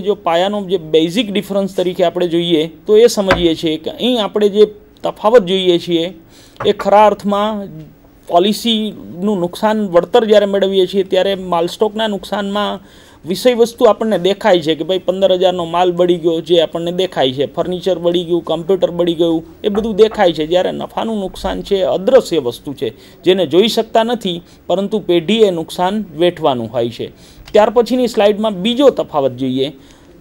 જો પાયાનો જે બેઝિક ડિફરન્સ તરીકે આપણે જોઈએ તો એ સમજીએ છીએ કે અહીં આપણે જે તફાવત જોઈએ છીએ એ ખરા અર્થમાં પોલિસીનું નુકસાન વળતર જ્યારે મેળવીએ છીએ ત્યારે માલસ્ટોકના નુકસાનમાં વિષય વસ્તુ આપણને દેખાય છે કે ભાઈ પંદર હજારનો માલ બળી ગયો જે આપણને દેખાય છે ફર્નિચર બળી ગયું કમ્પ્યુટર બળી ગયું એ બધું દેખાય છે જ્યારે નફાનું નુકસાન છે અદ્રશ્ય વસ્તુ છે જેને જોઈ શકતા નથી પરંતુ પેઢીએ નુકસાન વેઠવાનું હોય છે ત્યાર પછીની સ્લાઇડમાં બીજો તફાવત જોઈએ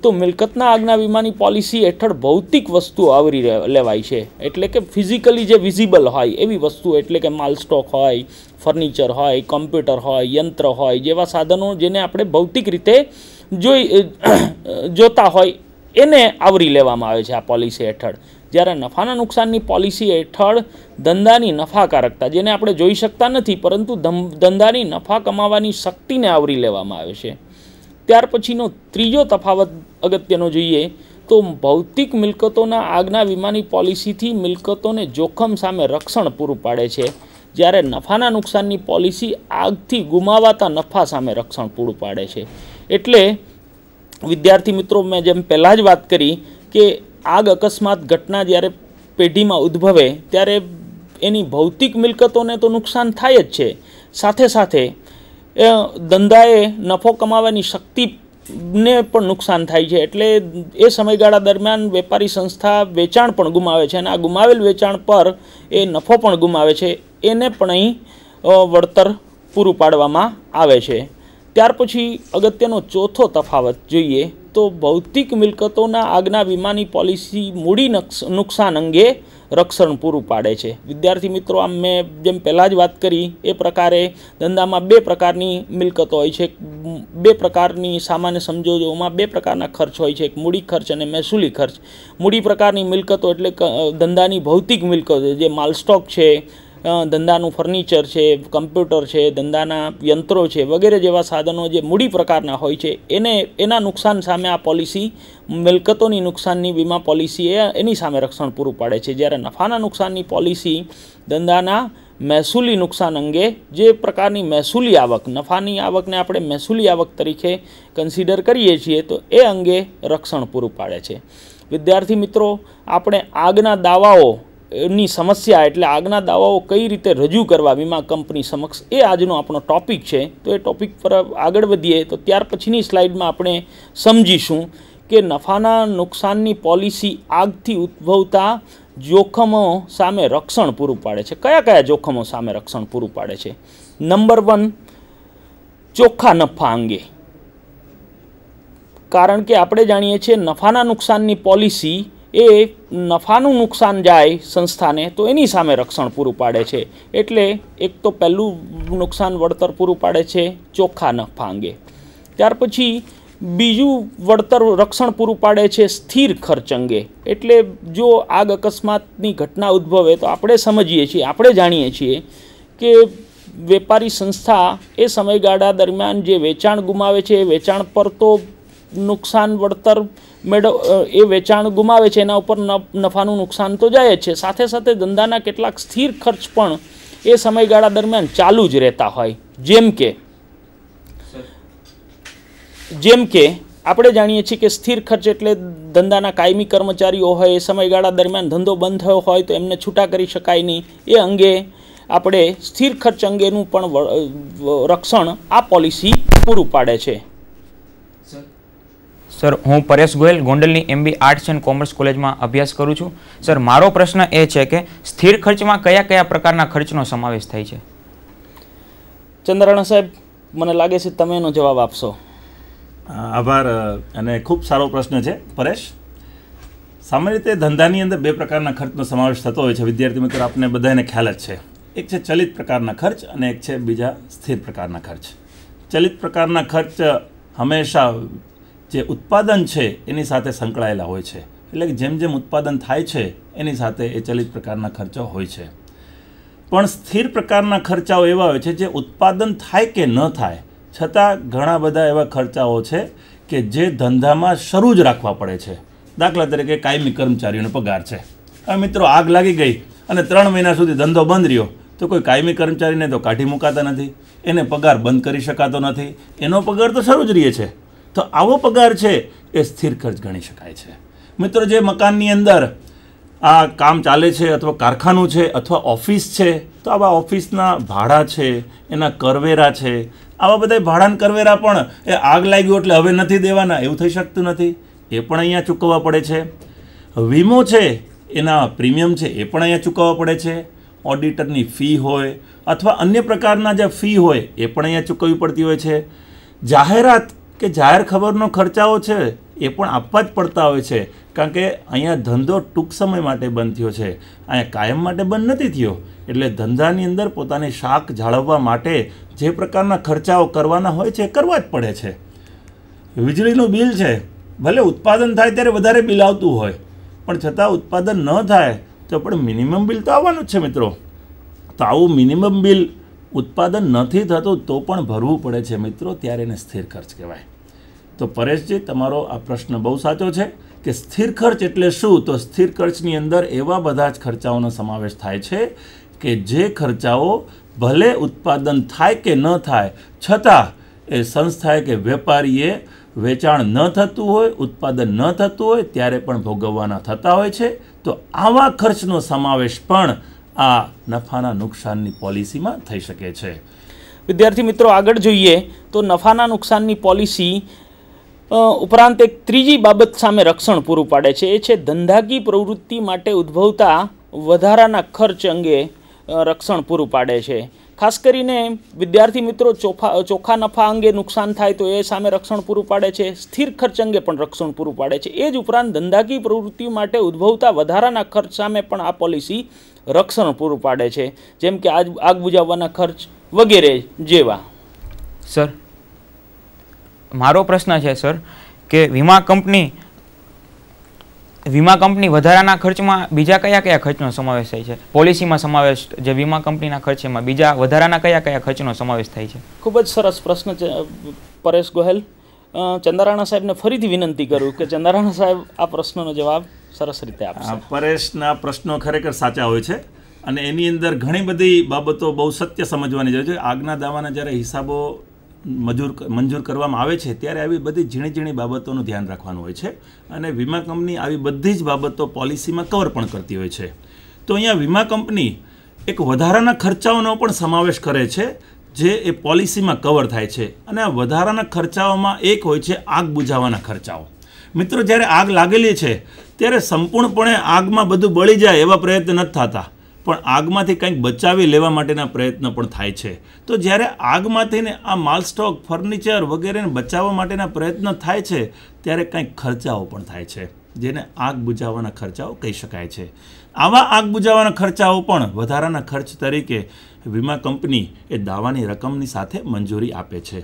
તો મિલકતના આગના વીમાની પોલિસી હેઠળ ભૌતિક વસ્તુઓ આવરી લેવાય છે એટલે કે ફિઝિકલી જે વિઝિબલ હોય એવી વસ્તુ એટલે કે માલ સ્ટોક હોય ફર્નિચર હોય કમ્પ્યુટર હોય યંત્ર હોય જેવા સાધનો જેને આપણે ભૌતિક રીતે જોઈ જોતા હોય એને આવરી લેવામાં આવે છે આ પોલિસી હેઠળ જ્યારે નફાના નુકસાનની પોલિસી હેઠળ ધંધાની નફાકારકતા જેને આપણે જોઈ શકતા નથી પરંતુ ધંધાની નફા કમાવાની શક્તિને આવરી લેવામાં આવે છે ત્યાર પછીનો ત્રીજો તફાવત અગત્યનો જોઈએ તો ભૌતિક મિલકતોના આગના વીમાની પોલિસીથી મિલકતોને જોખમ સામે રક્ષણ પૂરું પાડે છે જ્યારે નફાના નુકસાનની પોલિસી આગથી ગુમાવાતા નફા સામે રક્ષણ પૂરું પાડે છે એટલે વિદ્યાર્થી મિત્રો મેં જેમ પહેલાં જ વાત કરી કે આગ અકસ્માત ઘટના જ્યારે પેઢીમાં ઉદ્ભવે ત્યારે એની ભૌતિક મિલકતોને તો નુકસાન થાય જ છે સાથે સાથે એ ધંધાએ નફો કમાવાની શક્તિ ને પણ નુકસાન થાય છે એટલે એ સમયગાળા દરમિયાન વેપારી સંસ્થા વેચાણ પણ ગુમાવે છે અને આ ગુમાવેલ વેચાણ પર એ નફો પણ ગુમાવે છે એને પણ અહીં વળતર પૂરું પાડવામાં આવે છે ત્યાર પછી અગત્યનો ચોથો તફાવત જોઈએ તો ભૌતિક મિલકતોના આગના વીમાની પોલિસી મૂડી નુકસાન અંગે રક્ષણ પૂરું પાડે છે વિદ્યાર્થી મિત્રો આમ મેં જેમ પહેલાં જ વાત કરી એ પ્રકારે ધંધામાં બે પ્રકારની મિલકતો હોય છે બે પ્રકારની સામાન્ય સમજોજોમાં બે પ્રકારના ખર્ચ હોય છે એક મૂડી ખર્ચ અને મહેસૂલી ખર્ચ મૂડી પ્રકારની મિલકતો એટલે ધંધાની ભૌતિક મિલકતો જે માલસ્ટોક છે ધંધાનું ફર્નિચર છે કમ્પ્યુટર છે ધંધાના યંત્રો છે વગેરે જેવા સાધનો જે મૂડી પ્રકારના હોય છે એને એના નુકસાન સામે આ પોલિસી મિલકતોની નુકસાનની વીમા પોલિસી એ એની સામે રક્ષણ પૂરું પાડે છે જ્યારે નફાના નુકસાનની પોલિસી ધંધાના મહેસૂલી નુકસાન અંગે જે પ્રકારની મહેસૂલી આવક નફાની આવકને આપણે મહેસૂલી આવક તરીકે કન્સિડર કરીએ છીએ તો એ અંગે રક્ષણ પૂરું પાડે છે વિદ્યાર્થી મિત્રો આપણે આગના દાવાઓ ની સમસ્યા એટલે આગના દાવાઓ કઈ રીતે રજૂ કરવા વીમા કંપની સમક્ષ એ આજનો આપણો ટોપિક છે તો એ ટોપિક પર આગળ વધીએ તો ત્યાર પછીની સ્લાઇડમાં આપણે સમજીશું કે નફાના નુકસાનની પોલિસી આગથી ઉદ્ભવતા જોખમો સામે રક્ષણ પૂરું પાડે છે કયા કયા જોખમો સામે રક્ષણ પૂરું પાડે છે નંબર વન ચોખ્ખા નફા અંગે કારણ કે આપણે જાણીએ છીએ નફાના નુકસાનની પોલિસી એ નફાનું નુકસાન જાય સંસ્થાને તો એની સામે રક્ષણ પૂરું પાડે છે એટલે એક તો પહેલું નુકસાન વળતર પૂરું પાડે છે ચોખ્ખા નફા અંગે ત્યાર પછી બીજું વળતર રક્ષણ પૂરું પાડે છે સ્થિર ખર્ચ અંગે એટલે જો આગ અકસ્માતની ઘટના ઉદ્ભવે તો આપણે સમજીએ છીએ આપણે જાણીએ છીએ કે વેપારી સંસ્થા એ સમયગાળા દરમિયાન જે વેચાણ ગુમાવે છે એ વેચાણ પર તો નુકસાન વળતર મેળવ એ વેચાણ ગુમાવે છે એના ઉપર નફાનું નુકસાન તો જાય જ છે સાથે સાથે ધંધાના કેટલાક સ્થિર ખર્ચ પણ એ સમયગાળા દરમિયાન ચાલુ જ રહેતા હોય જેમ કે જેમ કે આપણે જાણીએ છીએ કે સ્થિર ખર્ચ એટલે ધંધાના કાયમી કર્મચારીઓ હોય એ સમયગાળા દરમિયાન ધંધો બંધ થયો હોય તો એમને છૂટા કરી શકાય નહીં એ અંગે આપણે સ્થિર ખર્ચ અંગેનું પણ રક્ષણ આ પોલિસી પૂરું પાડે છે સર હું પરેશ ગોયલ ગોંડલની એમબી આર્ટ્સ એન્ડ કોમર્સ કોલેજમાં અભ્યાસ કરું છું સર મારો પ્રશ્ન એ છે કે સ્થિર ખર્ચમાં કયા કયા પ્રકારના ખર્ચનો સમાવેશ થાય છે ચંદ્રાણા સાહેબ મને લાગે છે તમે એનો જવાબ આપશો આભાર અને ખૂબ સારો પ્રશ્ન છે પરેશ સામાન્ય રીતે ધંધાની અંદર બે પ્રકારના ખર્ચનો સમાવેશ થતો હોય છે વિદ્યાર્થી મિત્રો આપને બધાને ખ્યાલ જ છે એક છે ચલિત પ્રકારના ખર્ચ અને એક છે બીજા સ્થિર પ્રકારના ખર્ચ ચલિત પ્રકારના ખર્ચ હંમેશા જે ઉત્પાદન છે એની સાથે સંકળાયેલા હોય છે એટલે કે જેમ જેમ ઉત્પાદન થાય છે એની સાથે એ ચલિત પ્રકારના ખર્ચા હોય છે પણ સ્થિર પ્રકારના ખર્ચાઓ એવા હોય છે જે ઉત્પાદન થાય કે ન થાય છતાં ઘણા બધા એવા ખર્ચાઓ છે કે જે ધંધામાં શરૂ જ રાખવા પડે છે દાખલા તરીકે કાયમી કર્મચારીઓનો પગાર છે આ મિત્રો આગ લાગી ગઈ અને ત્રણ મહિના સુધી ધંધો બંધ રહ્યો તો કોઈ કાયમી કર્મચારીને તો કાઢી મુકાતા નથી એને પગાર બંધ કરી શકાતો નથી એનો પગાર તો શરૂ જ રહે છે તો આવો પગાર છે એ સ્થિર ખર્ચ ગણી શકાય છે મિત્રો જે મકાનની અંદર આ કામ ચાલે છે અથવા કારખાનું છે અથવા ઓફિસ છે તો આવા ઓફિસના ભાડા છે એના કરવેરા છે આવા બધા ભાડાના કરવેરા પણ એ આગ લાગ્યું એટલે હવે નથી દેવાના એવું થઈ શકતું નથી એ પણ અહીંયા ચૂકવવા પડે છે વીમો છે એના પ્રીમિયમ છે એ પણ અહીંયા ચૂકવવા પડે છે ઓડિટરની ફી હોય અથવા અન્ય પ્રકારના જે ફી હોય એ પણ અહીંયા ચૂકવવી પડતી હોય છે જાહેરાત કે જાહેર ખબરનો ખર્ચાઓ છે એ પણ આપવા જ પડતા હોય છે કારણ કે અહીંયા ધંધો ટૂંક સમય માટે બંધ થયો છે અહીંયા કાયમ માટે બંધ નથી થયો એટલે ધંધાની અંદર પોતાની શાક જાળવવા માટે જે પ્રકારના ખર્ચાઓ કરવાના હોય છે એ કરવા જ પડે છે વીજળીનું બિલ છે ભલે ઉત્પાદન થાય ત્યારે વધારે બિલ આવતું હોય પણ છતાં ઉત્પાદન ન થાય તો પણ મિનિમમ બિલ તો આવવાનું જ છે મિત્રો તો આવું મિનિમમ બિલ ઉત્પાદન નથી થતું તો પણ ભરવું પડે છે મિત્રો ત્યારે એને સ્થિર ખર્ચ કહેવાય તો પરેશજી તમારો આ પ્રશ્ન બહુ સાચો છે કે સ્થિર ખર્ચ એટલે શું તો સ્થિર ખર્ચની અંદર એવા બધા જ ખર્ચાઓનો સમાવેશ થાય છે કે જે ખર્ચાઓ ભલે ઉત્પાદન થાય કે ન થાય છતાં એ સંસ્થાએ કે વેપારીએ વેચાણ ન થતું હોય ઉત્પાદન ન થતું હોય ત્યારે પણ ભોગવવાના થતા હોય છે તો આવા ખર્ચનો સમાવેશ પણ આ નફાના નુકસાનની પોલિસીમાં થઈ શકે છે વિદ્યાર્થી મિત્રો આગળ જોઈએ તો નફાના નુકસાનની પોલિસી ઉપરાંત એક ત્રીજી બાબત સામે રક્ષણ પૂરું પાડે છે એ છે ધંધાકી પ્રવૃત્તિ માટે ઉદ્ભવતા વધારાના ખર્ચ અંગે રક્ષણ પૂરું પાડે છે ખાસ કરીને વિદ્યાર્થી મિત્રો ચોખા ચોખા નફા અંગે નુકસાન થાય તો એ સામે રક્ષણ પૂરું પાડે છે સ્થિર ખર્ચ અંગે પણ રક્ષણ પૂરું પાડે છે એ જ ઉપરાંત ધંધાકી પ્રવૃત્તિ માટે ઉદ્ભવતા વધારાના ખર્ચ સામે પણ આ પોલિસી રક્ષણ પૂરું પાડે છે જેમ કે આજ આગ બુજાવવાના ખર્ચ વગેરે જેવા સર મારો પ્રશ્ન છે સર કે વીમા કંપની વીમા કંપની વધારાના ખર્ચમાં બીજા કયા કયા ખર્ચનો સમાવેશ થાય છે પોલિસીમાં સમાવેશ જે વીમા કંપનીના ખર્ચમાં બીજા વધારાના કયા કયા ખર્ચનો સમાવેશ થાય છે ખૂબ જ સરસ પ્રશ્ન છે પરેશ ગોહેલ ચંદારાણા સાહેબને ફરીથી વિનંતી કરું કે ચંદારાણા સાહેબ આ પ્રશ્નનો જવાબ સરસ રીતે આપશે પરેશના પ્રશ્નો ખરેખર સાચા હોય છે અને એની અંદર ઘણી બધી બાબતો બહુ સત્ય સમજવાની જરૂર છે આગના દાવાના જ્યારે હિસાબો મજૂર મંજૂર કરવામાં આવે છે ત્યારે આવી બધી ઝીણી ઝીણી બાબતોનું ધ્યાન રાખવાનું હોય છે અને વીમા કંપની આવી બધી જ બાબતો પોલિસીમાં કવર પણ કરતી હોય છે તો અહીંયા વીમા કંપની એક વધારાના ખર્ચાઓનો પણ સમાવેશ કરે છે જે એ પોલિસીમાં કવર થાય છે અને આ વધારાના ખર્ચાઓમાં એક હોય છે આગ બુઝાવવાના ખર્ચાઓ મિત્રો જ્યારે આગ લાગેલી છે ત્યારે સંપૂર્ણપણે આગમાં બધું બળી જાય એવા પ્રયત્ન નથી થતા પણ આગમાંથી કંઈક બચાવી લેવા માટેના પ્રયત્ન પણ થાય છે તો જ્યારે આગમાંથીને આ માલસ્ટોક ફર્નિચર વગેરેને બચાવવા માટેના પ્રયત્ન થાય છે ત્યારે કંઈક ખર્ચાઓ પણ થાય છે જેને આગ બુજાવવાના ખર્ચાઓ કહી શકાય છે આવા આગ બુજાવવાના ખર્ચાઓ પણ વધારાના ખર્ચ તરીકે વીમા કંપની એ દાવાની રકમની સાથે મંજૂરી આપે છે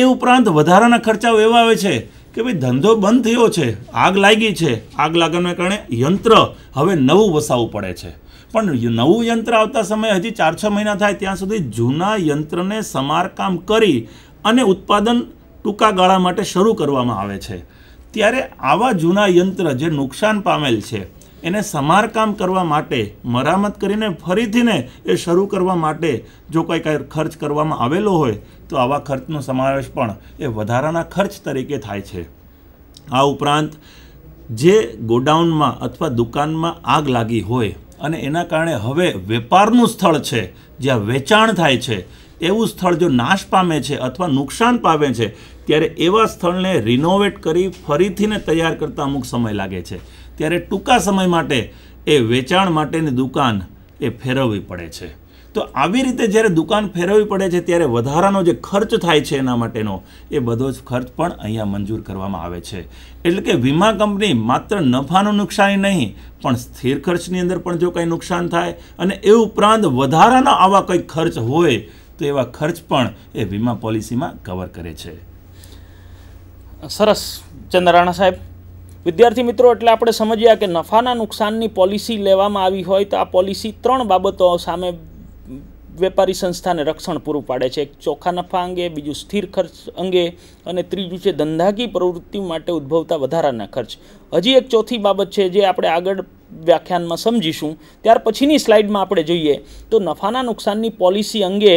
એ ઉપરાંત વધારાના ખર્ચાઓ એવા આવે છે કે ભાઈ ધંધો બંધ થયો છે આગ લાગી છે આગ લાગવાને કારણે યંત્ર હવે નવું વસાવવું પડે છે પણ નવું યંત્ર આવતા સમયે હજી ચાર છ મહિના થાય ત્યાં સુધી જૂના યંત્રને સમારકામ કરી અને ઉત્પાદન ટૂંકા ગાળા માટે શરૂ કરવામાં આવે છે ત્યારે આવા જૂના યંત્ર જે નુકસાન પામેલ છે એને સમારકામ કરવા માટે મરામત કરીને ફરીથીને એ શરૂ કરવા માટે જો કોઈ કાંઈ ખર્ચ કરવામાં આવેલો હોય તો આવા ખર્ચનો સમાવેશ પણ એ વધારાના ખર્ચ તરીકે થાય છે આ ઉપરાંત જે ગોડાઉનમાં અથવા દુકાનમાં આગ લાગી હોય અને એના કારણે હવે વેપારનું સ્થળ છે જ્યાં વેચાણ થાય છે એવું સ્થળ જો નાશ પામે છે અથવા નુકસાન પામે છે ત્યારે એવા સ્થળને રિનોવેટ કરી ફરીથીને તૈયાર કરતા અમુક સમય લાગે છે ત્યારે ટૂંકા સમય માટે એ વેચાણ માટેની દુકાન એ ફેરવવી પડે છે તો આવી રીતે જ્યારે દુકાન ફેરવવી પડે છે ત્યારે વધારાનો જે ખર્ચ થાય છે એના માટેનો એ બધો જ ખર્ચ પણ અહીંયા મંજૂર કરવામાં આવે છે એટલે કે વીમા કંપની માત્ર નફાનું નુકસાન નહીં પણ સ્થિર ખર્ચની અંદર પણ જો કંઈ નુકસાન થાય અને એ ઉપરાંત વધારાના આવા કંઈક ખર્ચ હોય તો એવા ખર્ચ પણ એ વીમા પોલિસીમાં કવર કરે છે સરસ ચંદ્ર ચંદ્રાણા સાહેબ વિદ્યાર્થી મિત્રો એટલે આપણે સમજ્યા કે નફાના નુકસાનની પોલિસી લેવામાં આવી હોય તો આ પોલિસી ત્રણ બાબતો સામે વેપારી સંસ્થાને રક્ષણ પૂરું પાડે છે એક ચોખ્ખા નફા અંગે બીજું સ્થિર ખર્ચ અંગે અને ત્રીજું છે ધંધાકીય પ્રવૃત્તિ માટે ઉદ્ભવતા વધારાના ખર્ચ હજી એક ચોથી બાબત છે જે આપણે આગળ વ્યાખ્યાનમાં સમજીશું ત્યાર પછીની સ્લાઇડમાં આપણે જોઈએ તો નફાના નુકસાનની પોલિસી અંગે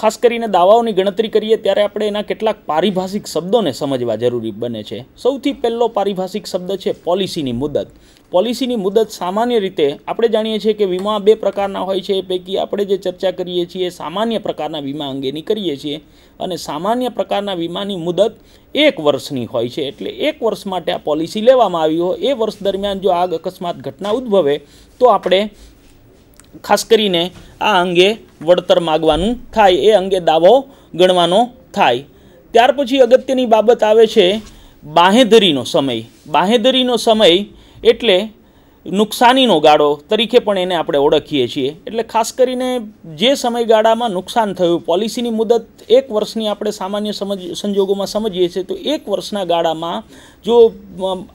ખાસ કરીને દાવાઓની ગણતરી કરીએ ત્યારે આપણે એના કેટલાક પારિભાષિક શબ્દોને સમજવા જરૂરી બને છે સૌથી પહેલો પારિભાષિક શબ્દ છે પોલિસીની મુદત પોલિસીની મુદત સામાન્ય રીતે આપણે જાણીએ છીએ કે વીમા બે પ્રકારના હોય છે એ પૈકી આપણે જે ચર્ચા કરીએ છીએ સામાન્ય પ્રકારના વીમા અંગેની કરીએ છીએ અને સામાન્ય પ્રકારના વીમાની મુદત એક વર્ષની હોય છે એટલે એક વર્ષ માટે આ પોલિસી લેવામાં આવી હોય એ વર્ષ દરમિયાન જો આગ અકસ્માત ઘટના ઉદ્ભવે તો આપણે ખાસ કરીને આ અંગે વળતર માગવાનું થાય એ અંગે દાવો ગણવાનો થાય ત્યાર પછી અગત્યની બાબત આવે છે બાહેધરીનો સમય બાહેધરીનો સમય એટલે નુકસાનીનો ગાળો તરીકે પણ એને આપણે ઓળખીએ છીએ એટલે ખાસ કરીને જે સમયગાળામાં નુકસાન થયું પોલિસીની મુદત એક વર્ષની આપણે સામાન્ય સમજ સંજોગોમાં સમજીએ છીએ તો એક વર્ષના ગાળામાં જો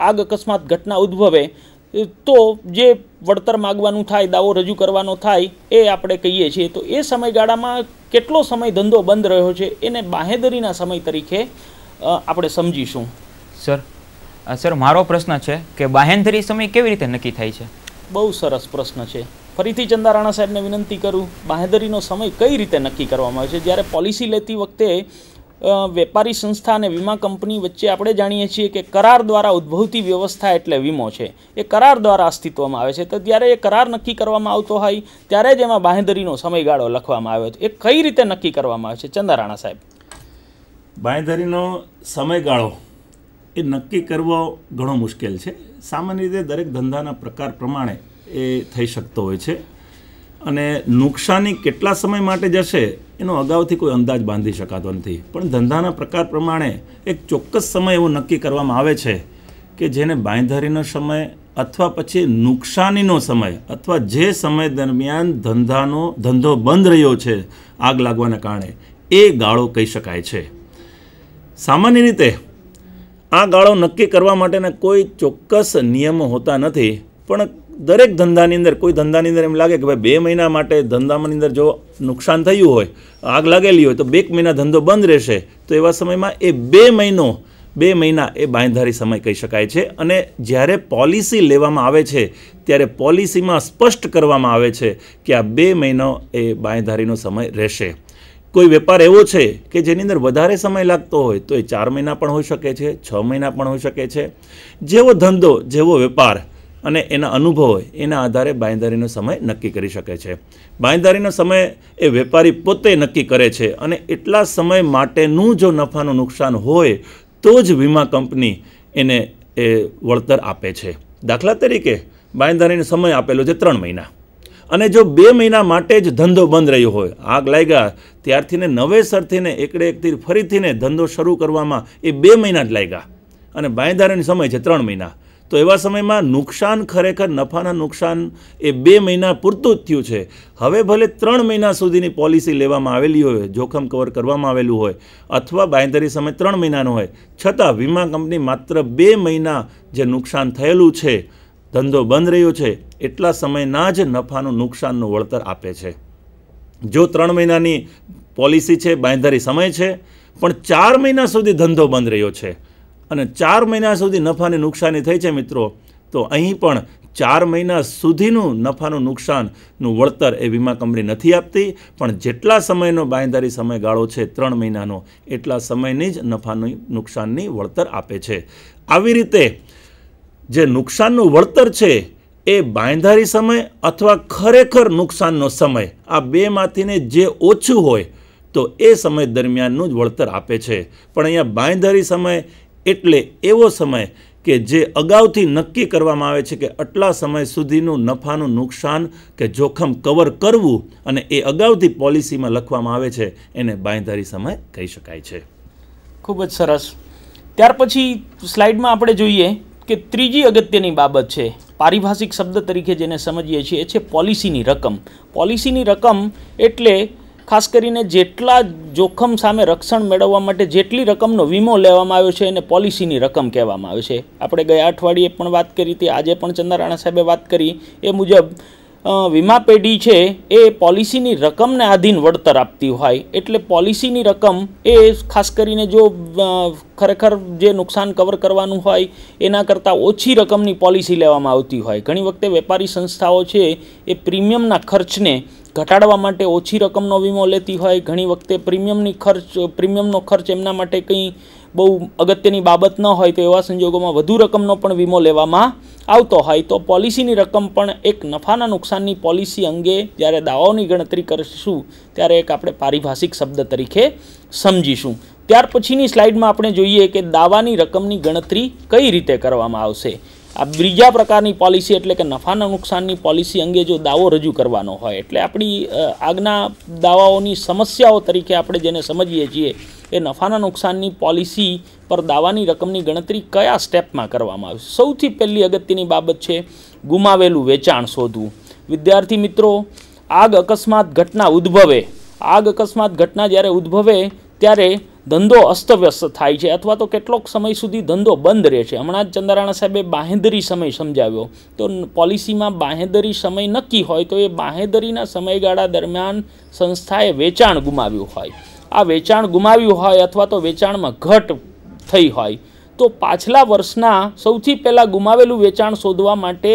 આગ અકસ્માત ઘટના ઉદ્ભવે તો જે વળતર માગવાનું થાય દાવો રજૂ કરવાનો થાય એ આપણે કહીએ છીએ તો એ સમયગાળામાં કેટલો સમય ધંધો બંધ રહ્યો છે એને બાહેદરીના સમય તરીકે આપણે સમજીશું સર સર મારો પ્રશ્ન છે કે બાહેંધરી સમય કેવી રીતે નક્કી થાય છે બહુ સરસ પ્રશ્ન છે ફરીથી ચંદારાણા સાહેબને વિનંતી કરું બાહેદરીનો સમય કઈ રીતે નક્કી કરવામાં આવે છે જ્યારે પોલિસી લેતી વખતે વેપારી સંસ્થા અને વીમા કંપની વચ્ચે આપણે જાણીએ છીએ કે કરાર દ્વારા ઉદ્ભવતી વ્યવસ્થા એટલે વીમો છે એ કરાર દ્વારા અસ્તિત્વમાં આવે છે તો જ્યારે એ કરાર નક્કી કરવામાં આવતો હોય ત્યારે જ એમાં બાંહેધરીનો સમયગાળો લખવામાં આવ્યો છે એ કઈ રીતે નક્કી કરવામાં આવે છે ચંદારાણા સાહેબ બાંહેધરીનો સમયગાળો એ નક્કી કરવો ઘણો મુશ્કેલ છે સામાન્ય રીતે દરેક ધંધાના પ્રકાર પ્રમાણે એ થઈ શકતો હોય છે અને નુકસાની કેટલા સમય માટે જશે એનો અગાઉથી કોઈ અંદાજ બાંધી શકાતો નથી પણ ધંધાના પ્રકાર પ્રમાણે એક ચોક્કસ સમય એવો નક્કી કરવામાં આવે છે કે જેને બાંયધરીનો સમય અથવા પછી નુકસાનીનો સમય અથવા જે સમય દરમિયાન ધંધાનો ધંધો બંધ રહ્યો છે આગ લાગવાના કારણે એ ગાળો કહી શકાય છે સામાન્ય રીતે આ ગાળો નક્કી કરવા માટેના કોઈ ચોક્કસ નિયમો હોતા નથી પણ દરેક ધંધાની અંદર કોઈ ધંધાની અંદર એમ લાગે કે ભાઈ બે મહિના માટે ધંધામાં અંદર જો નુકસાન થયું હોય આગ લાગેલી હોય તો બે મહિના ધંધો બંધ રહેશે તો એવા સમયમાં એ બે મહિનો બે મહિના એ બાંયધારી સમય કહી શકાય છે અને જ્યારે પોલિસી લેવામાં આવે છે ત્યારે પોલિસીમાં સ્પષ્ટ કરવામાં આવે છે કે આ બે મહિનો એ બાંયધારીનો સમય રહેશે કોઈ વેપાર એવો છે કે જેની અંદર વધારે સમય લાગતો હોય તો એ ચાર મહિના પણ હોઈ શકે છે છ મહિના પણ હોઈ શકે છે જેવો ધંધો જેવો વેપાર અને એના અનુભવ હોય એના આધારે બાંયધારીનો સમય નક્કી કરી શકે છે બાંયધારીનો સમય એ વેપારી પોતે નક્કી કરે છે અને એટલા સમય માટેનું જો નફાનું નુકસાન હોય તો જ વીમા કંપની એને એ વળતર આપે છે દાખલા તરીકે બાંયધારીનો સમય આપેલો છે ત્રણ મહિના અને જો બે મહિના માટે જ ધંધો બંધ રહ્યો હોય આગ લાગ્યા ત્યારથીને નવેસરથીને એકડે એકથી ફરીથીને ધંધો શરૂ કરવામાં એ બે મહિના જ લાગ્યા અને બાંયધારીનો સમય છે ત્રણ મહિના તો એવા સમયમાં નુકસાન ખરેખર નફાના નુકસાન એ બે મહિના પૂરતું જ થયું છે હવે ભલે ત્રણ મહિના સુધીની પોલિસી લેવામાં આવેલી હોય જોખમ કવર કરવામાં આવેલું હોય અથવા બાંયધરી સમય ત્રણ મહિનાનો હોય છતાં વીમા કંપની માત્ર બે મહિના જે નુકસાન થયેલું છે ધંધો બંધ રહ્યો છે એટલા સમયના જ નફાનું નુકસાનનું વળતર આપે છે જો ત્રણ મહિનાની પોલિસી છે બાંયધરી સમય છે પણ ચાર મહિના સુધી ધંધો બંધ રહ્યો છે અને ચાર મહિના સુધી નફાની નુકસાની થઈ છે મિત્રો તો અહીં પણ ચાર મહિના સુધીનું નફાનું નુકસાનનું વળતર એ વીમા કંપની નથી આપતી પણ જેટલા સમયનો બાંયધારી સમયગાળો છે ત્રણ મહિનાનો એટલા સમયની જ નફાની નુકસાનની વળતર આપે છે આવી રીતે જે નુકસાનનું વળતર છે એ બાંયધારી સમય અથવા ખરેખર નુકસાનનો સમય આ બેમાંથીને જે ઓછું હોય તો એ સમય દરમિયાનનું જ વળતર આપે છે પણ અહીંયા બાંયધારી સમય એટલે એવો સમય કે જે અગાઉથી નક્કી કરવામાં આવે છે કે આટલા સમય સુધીનું નફાનું નુકસાન કે જોખમ કવર કરવું અને એ અગાઉથી પોલિસીમાં લખવામાં આવે છે એને બાંયધારી સમય કહી શકાય છે ખૂબ જ સરસ ત્યાર પછી સ્લાઇડમાં આપણે જોઈએ કે ત્રીજી અગત્યની બાબત છે પારિભાષિક શબ્દ તરીકે જેને સમજીએ છીએ એ છે પોલિસીની રકમ પોલિસીની રકમ એટલે ખાસ કરીને જેટલા જોખમ સામે રક્ષણ મેળવવા માટે જેટલી રકમનો વીમો લેવામાં આવ્યો છે એને પોલિસીની રકમ કહેવામાં આવે છે આપણે ગયા અઠવાડિયે પણ વાત કરી હતી આજે પણ ચંદ્રારાણા સાહેબે વાત કરી એ મુજબ વીમા પેઢી છે એ પોલિસીની રકમને આધીન વળતર આપતી હોય એટલે પોલિસીની રકમ એ ખાસ કરીને જો ખરેખર જે નુકસાન કવર કરવાનું હોય એના કરતાં ઓછી રકમની પોલિસી લેવામાં આવતી હોય ઘણી વખતે વેપારી સંસ્થાઓ છે એ પ્રીમિયમના ખર્ચને ઘટાડવા માટે ઓછી રકમનો વીમો લેતી હોય ઘણી વખતે પ્રીમિયમની ખર્ચ પ્રીમિયમનો ખર્ચ એમના માટે કંઈ બહુ અગત્યની બાબત ન હોય તો એવા સંજોગોમાં વધુ રકમનો પણ વીમો લેવામાં આવતો હોય તો પોલિસીની રકમ પણ એક નફાના નુકસાનની પોલિસી અંગે જ્યારે દાવાઓની ગણતરી કરીશું ત્યારે એક આપણે પારિભાષિક શબ્દ તરીકે સમજીશું ત્યાર પછીની સ્લાઇડમાં આપણે જોઈએ કે દાવાની રકમની ગણતરી કઈ રીતે કરવામાં આવશે આ બીજા પ્રકારની પોલિસી એટલે કે નફાના નુકસાનની પોલિસી અંગે જો દાવો રજૂ કરવાનો હોય એટલે આપણી આગના દાવાઓની સમસ્યાઓ તરીકે આપણે જેને સમજીએ છીએ એ નફાના નુકસાનની પોલિસી પર દાવાની રકમની ગણતરી કયા સ્ટેપમાં કરવામાં આવે સૌથી પહેલી અગત્યની બાબત છે ગુમાવેલું વેચાણ શોધવું વિદ્યાર્થી મિત્રો આગ અકસ્માત ઘટના ઉદ્ભવે આગ અકસ્માત ઘટના જ્યારે ઉદ્ભવે ત્યારે ધંધો અસ્તવ્યસ્ત થાય છે અથવા તો કેટલોક સમય સુધી ધંધો બંધ રહે છે હમણાં જ ચંદ્રાણા સાહેબે બાંહેધરી સમય સમજાવ્યો તો પોલિસીમાં બાંહેધરી સમય નક્કી હોય તો એ બાંહેધરીના સમયગાળા દરમિયાન સંસ્થાએ વેચાણ ગુમાવ્યું હોય આ વેચાણ ગુમાવ્યું હોય અથવા તો વેચાણમાં ઘટ થઈ હોય તો પાછલા વર્ષના સૌથી પહેલાં ગુમાવેલું વેચાણ શોધવા માટે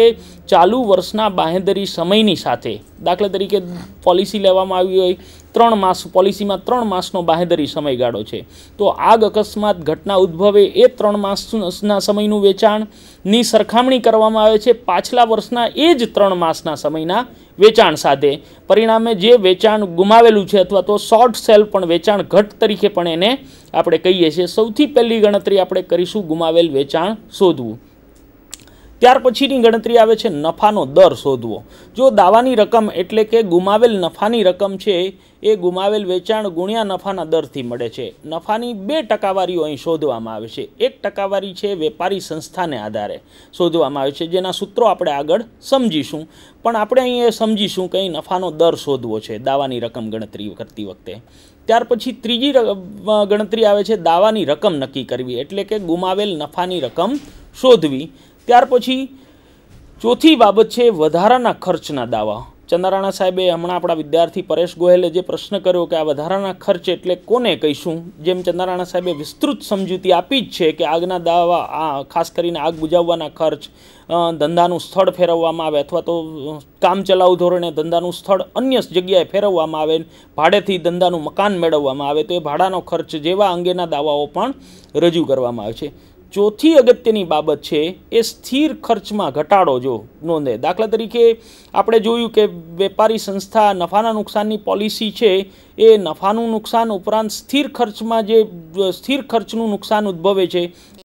ચાલુ વર્ષના બાહેંધરી સમયની સાથે દાખલા તરીકે પોલિસી લેવામાં આવી હોય ત્રણ માસ પોલિસીમાં ત્રણ માસનો બાહેધરી સમયગાળો છે તો આગ અકસ્માત ઘટના ઉદ્ભવે એ ત્રણ માસના સમયનું વેચાણની સરખામણી કરવામાં આવે છે પાછલા વર્ષના એ જ ત્રણ માસના સમયના વેચાણ સાથે પરિણામે જે વેચાણ ગુમાવેલું છે અથવા તો શોર્ટ સેલ પણ વેચાણ ઘટ તરીકે પણ એને આપણે કહીએ છીએ સૌથી પહેલી ગણતરી આપણે કરીશું ગુમાવેલ વેચાણ શોધવું ત્યાર પછીની ગણતરી આવે છે નફાનો દર શોધવો જો દાવાની રકમ એટલે કે ગુમાવેલ નફાની રકમ છે એ ગુમાવેલ વેચાણ ગુણ્યા નફાના દરથી મળે છે નફાની બે ટકાવારીઓ અહીં શોધવામાં આવે છે એક ટકાવારી છે વેપારી સંસ્થાને આધારે શોધવામાં આવે છે જેના સૂત્રો આપણે આગળ સમજીશું પણ આપણે અહીં એ સમજીશું કે અહીં નફાનો દર શોધવો છે દાવાની રકમ ગણતરી કરતી વખતે ત્યાર પછી ત્રીજી ગણતરી આવે છે દાવાની રકમ નક્કી કરવી એટલે કે ગુમાવેલ નફાની રકમ શોધવી ત્યાર પછી ચોથી બાબત છે વધારાના ખર્ચના દાવા ચંદારાણા સાહેબે હમણાં આપણા વિદ્યાર્થી પરેશ ગોહેલે જે પ્રશ્ન કર્યો કે આ વધારાના ખર્ચ એટલે કોને કહીશું જેમ ચંદારાણા સાહેબે વિસ્તૃત સમજૂતી આપી જ છે કે આગના દાવા આ ખાસ કરીને આગ બુજાવવાના ખર્ચ ધંધાનું સ્થળ ફેરવવામાં આવે અથવા તો કામચલાઉ ધોરણે ધંધાનું સ્થળ અન્ય જગ્યાએ ફેરવવામાં આવે ભાડેથી ધંધાનું મકાન મેળવવામાં આવે તો એ ભાડાનો ખર્ચ જેવા અંગેના દાવાઓ પણ રજૂ કરવામાં આવે છે ચોથી અગત્યની બાબત છે એ સ્થિર ખર્ચમાં ઘટાડો જો નોંધે દાખલા તરીકે આપણે જોયું કે વેપારી સંસ્થા નફાના નુકસાનની પોલિસી છે એ નફાનું નુકસાન ઉપરાંત સ્થિર ખર્ચમાં જે સ્થિર ખર્ચનું નુકસાન ઉદ્ભવે છે